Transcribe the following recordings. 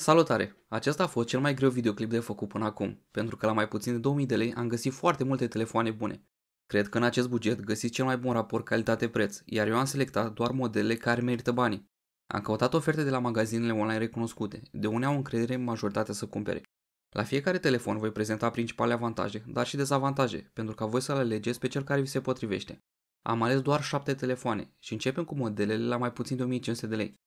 Salutare! Acesta a fost cel mai greu videoclip de făcut până acum, pentru că la mai puțin de 2000 de lei am găsit foarte multe telefoane bune. Cred că în acest buget găsiți cel mai bun raport calitate-preț, iar eu am selectat doar modele care merită banii. Am căutat oferte de la magazinele online recunoscute, de unde au încredere în majoritatea să cumpere. La fiecare telefon voi prezenta principale avantaje, dar și dezavantaje, pentru ca voi să le alegeți pe cel care vi se potrivește. Am ales doar 7 telefoane și începem cu modelele la mai puțin de 1500 de lei.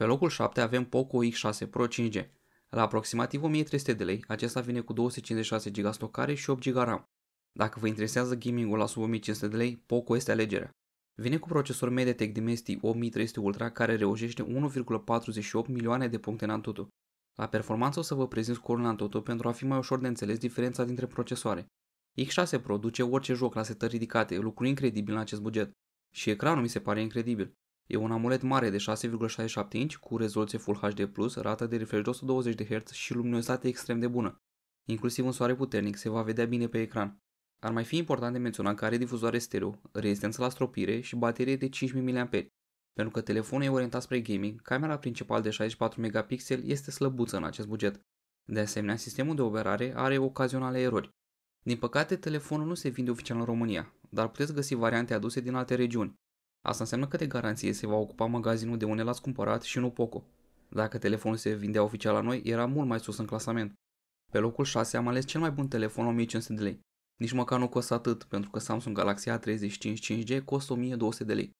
Pe locul 7 avem Poco X6 Pro 5G. La aproximativ 1300 de lei, acesta vine cu 256 GB stocare și 8 GB RAM. Dacă vă interesează gaming-ul la sub 1500 de lei, Poco este alegerea. Vine cu procesor MediaTek Dimensity 8300 Ultra care reușește 1,48 milioane de puncte în Antutu. La performanță o să vă prezint scorul în Antutu pentru a fi mai ușor de înțeles diferența dintre procesoare. X6 produce orice joc la setări ridicate, lucru incredibil în acest buget. Și ecranul mi se pare incredibil. E un amulet mare de 6,67 inch cu rezoluție Full HD+, rată de refresh de 120 de Hz și luminositate extrem de bună. Inclusiv un soare puternic se va vedea bine pe ecran. Ar mai fi important de menționat că are difuzoare stereo, rezistență la stropire și baterie de 5000 mAh. Pentru că telefonul e orientat spre gaming, camera principală de 64 megapixel este slăbuță în acest buget. De asemenea, sistemul de operare are ocazionale erori. Din păcate, telefonul nu se vinde oficial în România, dar puteți găsi variante aduse din alte regiuni. Asta înseamnă că de garanție se va ocupa magazinul de unde l-ați cumpărat și nu Poco. Dacă telefonul se vindea oficial la noi, era mult mai sus în clasament. Pe locul 6 am ales cel mai bun telefon 1500 de lei. Nici măcar nu costă atât, pentru că Samsung Galaxy A35 5G costă 1200 de lei.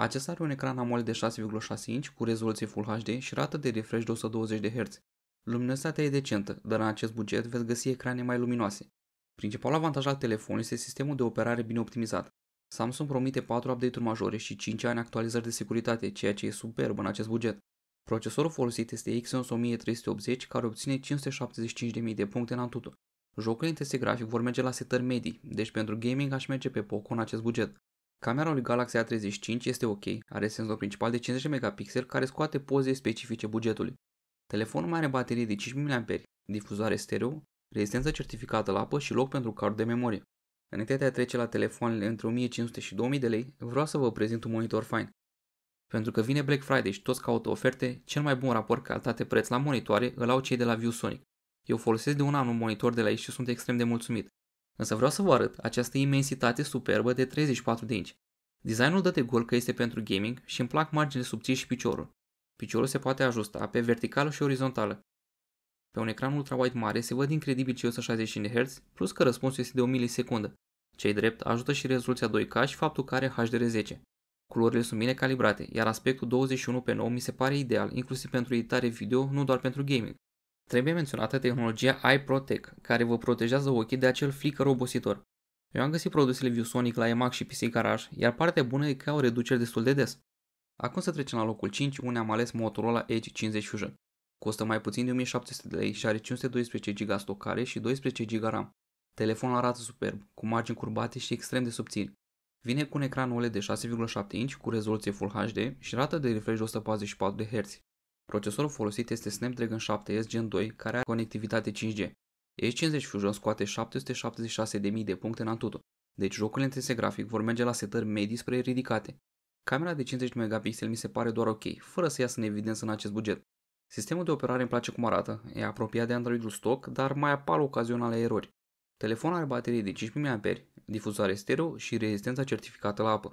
Acesta are un ecran AMOLED de 6,6 inch cu rezoluție Full HD și rată de refresh de 120 de Hz. Luminozitatea e decentă, dar în acest buget veți găsi ecrane mai luminoase. Principalul avantaj al telefonului este sistemul de operare bine optimizat. Samsung promite 4 update-uri majore și 5 ani actualizări de securitate, ceea ce e superb în acest buget. Procesorul folosit este Exynos 1380, care obține 575.000 de puncte în Antutu. Jocurile în teste grafic vor merge la setări medii, deci pentru gaming aș merge pe Poco în acest buget. Camera lui Galaxy A35 este ok, are senzor principal de 50 megapixel care scoate poze specifice bugetului. Telefonul mai are baterie de 5000 mAh, difuzoare stereo, rezistență certificată la apă și loc pentru card de memorie. Înainte de a trece la telefoanele între 1500 și 2000 de lei, vreau să vă prezint un monitor fain. Pentru că vine Black Friday și toți caută oferte, cel mai bun raport calitate-preț la monitoare îl au cei de la ViewSonic. Eu folosesc de un an un monitor de la ei și sunt extrem de mulțumit. Însă vreau să vă arăt această imensitate superbă de 34 de inci. Designul dă de gol că este pentru gaming și îmi plac marginile subțiri și piciorul. Piciorul se poate ajusta pe verticală și orizontală. Pe un ecran ultrawide mare se văd incredibil 160 Hz, plus că răspunsul este de 1 milisecundă. Cei drept ajută și rezoluția 2K și faptul că are HDR10. Culorile sunt bine calibrate, iar aspectul 21 pe 9 mi se pare ideal, inclusiv pentru editare video, nu doar pentru gaming. Trebuie menționată tehnologia iProtec, care vă protejează ochii de acel flicker obositor. Eu am găsit produsele ViewSonic la EMAG și PC Garage, iar partea bună e că au reduceri destul de des. Acum să trecem la locul 5, unde am ales Motorola Edge 50 Fusion. Costă mai puțin de 1700 de lei și are 512 GB stocare și 12 GB RAM. Telefonul arată superb, cu margini curbate și extrem de subțiri. Vine cu un ecran OLED de 6,7 inch cu rezoluție Full HD și rată de refresh de 144 Hz. Procesorul folosit este Snapdragon 7S Gen 2, care are conectivitate 5G. S50 Fusion scoate 776.000 de puncte în Antutu, deci jocurile intense grafic vor merge la setări medii spre ridicate. Camera de 50 megapixel mi se pare doar ok, fără să iasă în evidență în acest buget. Sistemul de operare îmi place cum arată, e apropiat de Androidul stock, dar mai apar ocazionale erori. Telefonul are baterie de 5000 mAh, difuzare stereo și rezistența certificată la apă.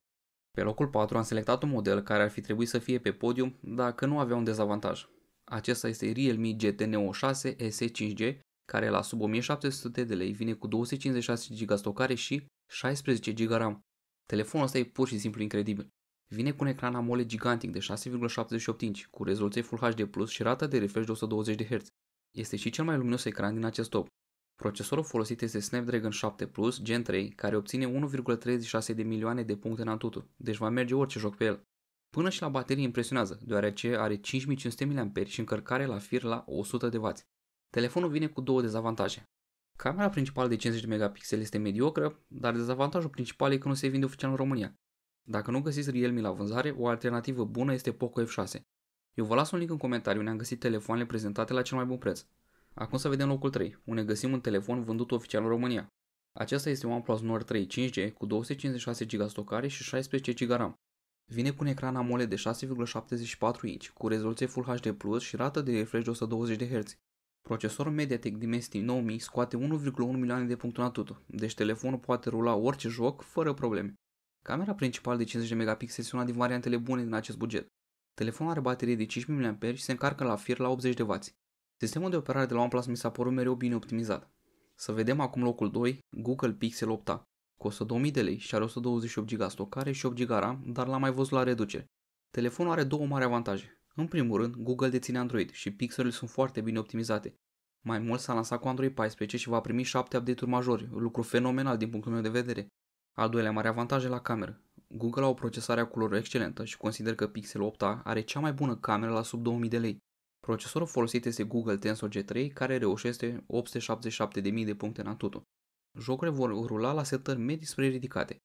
Pe locul 4 am selectat un model care ar fi trebuit să fie pe podium dacă nu avea un dezavantaj. Acesta este Realme GT Neo 6 SE 5 g care la sub 1700 de lei vine cu 256 GB stocare și 16 GB RAM. Telefonul ăsta e pur și simplu incredibil. Vine cu un ecran AMOLED gigantic de 6,78 inch cu rezoluție Full HD Plus și rata de refresh de 120 de Hz. Este și cel mai luminos ecran din acest top. Procesorul folosit este Snapdragon 7 Plus Gen 3, care obține 1,36 de milioane de puncte în antutu, deci va merge orice joc pe el. Până și la baterie impresionează, deoarece are 5500 mAh și încărcare la fir la 100W. Telefonul vine cu două dezavantaje. Camera principală de 50 de este mediocră, dar dezavantajul principal e că nu se vinde oficial în România. Dacă nu găsiți Realme la vânzare, o alternativă bună este Poco F6. Eu vă las un link în comentariu unde am găsit telefoanele prezentate la cel mai bun preț. Acum să vedem locul 3, unde găsim un telefon vândut oficial în România. Acesta este OnePlus Nord 3 5G cu 256 GB stocare și 16 GB RAM. Vine cu un ecran AMOLED de 6,74 inch, cu rezoluție Full HD Plus și rată de refresh de 120 de Hz. Procesorul MediaTek Dimensity 9000 scoate 1,1 milioane de puncte în atutul, deci telefonul poate rula orice joc fără probleme. Camera principală de 50 de megapixeli este una din variantele bune din acest buget. Telefonul are baterie de 5000 mAh și se încarcă la fir la 80W. Sistemul de operare de la OnePlus mi s-a părut mereu bine optimizat. Să vedem acum locul 2, Google Pixel 8a. Costă 2000 de lei și are 128 GB stocare și 8 GB RAM, dar l-am mai văzut la reducere. Telefonul are două mari avantaje. În primul rând, Google deține Android și pixelurile sunt foarte bine optimizate. Mai mult s-a lansat cu Android 14 și va primi 7 update-uri majore, lucru fenomenal din punctul meu de vedere. Al doilea mare avantaj e la cameră. Google au o procesare a culorilor excelentă și consider că Pixel 8a are cea mai bună cameră la sub 2000 de lei. Procesorul folosit este Google Tensor G3, care reușește 877.000 de puncte în atutul. Jocurile vor rula la setări medii spre ridicate.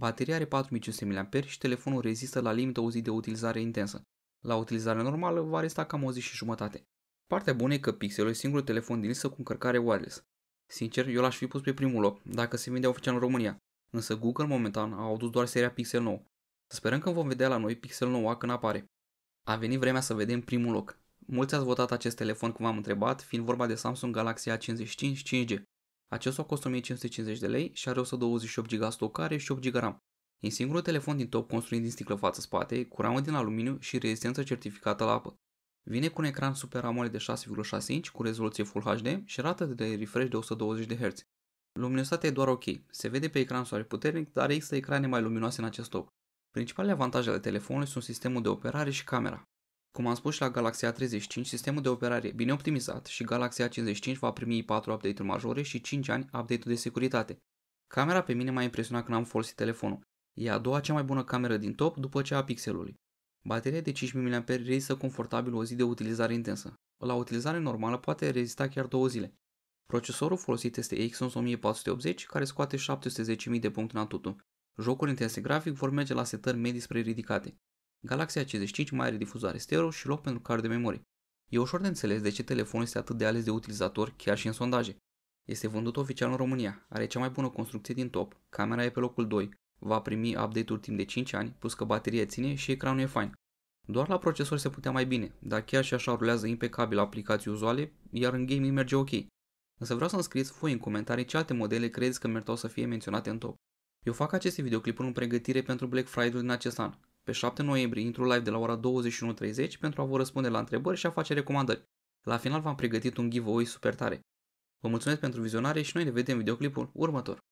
Bateria are 4500 mAh și telefonul rezistă la limită o zi de utilizare intensă. La utilizare normală va resta cam o zi și jumătate. Partea bună e că Pixel e singurul telefon din listă cu încărcare wireless. Sincer, eu l-aș fi pus pe primul loc, dacă se vindea oficial în România, însă Google momentan a adus doar seria Pixel 9. Să sperăm că vom vedea la noi Pixel 9 când apare. A venit vremea să vedem primul loc. Mulți ați votat acest telefon cum am întrebat, fiind vorba de Samsung Galaxy A55 5G. Acesta costă 1550 de lei și are 128 GB stocare și 8 GB RAM. E singurul telefon din top construit din sticlă față-spate, cu ramă din aluminiu și rezistență certificată la apă. Vine cu un ecran Super AMOLED de 6,6 inch cu rezoluție Full HD și rată de refresh de 120 de Hz. Luminositatea e doar ok, se vede pe ecran soare puternic, dar există ecrane mai luminoase în acest loc. Principalele avantaje ale telefonului sunt sistemul de operare și camera. Cum am spus și la Galaxy A35, sistemul de operare e bine optimizat și Galaxy A55 va primi 4 update-uri majore și 5 ani update-ul de securitate. Camera pe mine m-a impresionat când am folosit telefonul. E a doua cea mai bună cameră din top după cea a pixelului. Bateria de 5000 mAh rezistă confortabil o zi de utilizare intensă. La utilizare normală poate rezista chiar două zile. Procesorul folosit este Exynos 1480, care scoate 710.000 de puncte în atutul. Jocuri în grafic vor merge la setări medii spre ridicate. Galaxy A55 mai are difuzare stereo și loc pentru card de memorie. E ușor de înțeles de ce telefonul este atât de ales de utilizator, chiar și în sondaje. Este vândut oficial în România, are cea mai bună construcție din top, camera e pe locul 2, va primi update-uri timp de 5 ani, plus că bateria ține și ecranul e fain. Doar la procesor se putea mai bine, dar chiar și așa rulează impecabil aplicații uzuale, iar în gaming merge ok. Însă vreau să-mi scrieți voi în comentarii ce alte modele credeți că meritau să fie menționate în top. Eu fac aceste videoclipuri în pregătire pentru Black Friday din acest an. Pe 7 noiembrie intru live de la ora 21.30 pentru a vă răspunde la întrebări și a face recomandări. La final v-am pregătit un giveaway super tare. Vă mulțumesc pentru vizionare și noi ne vedem în videoclipul următor.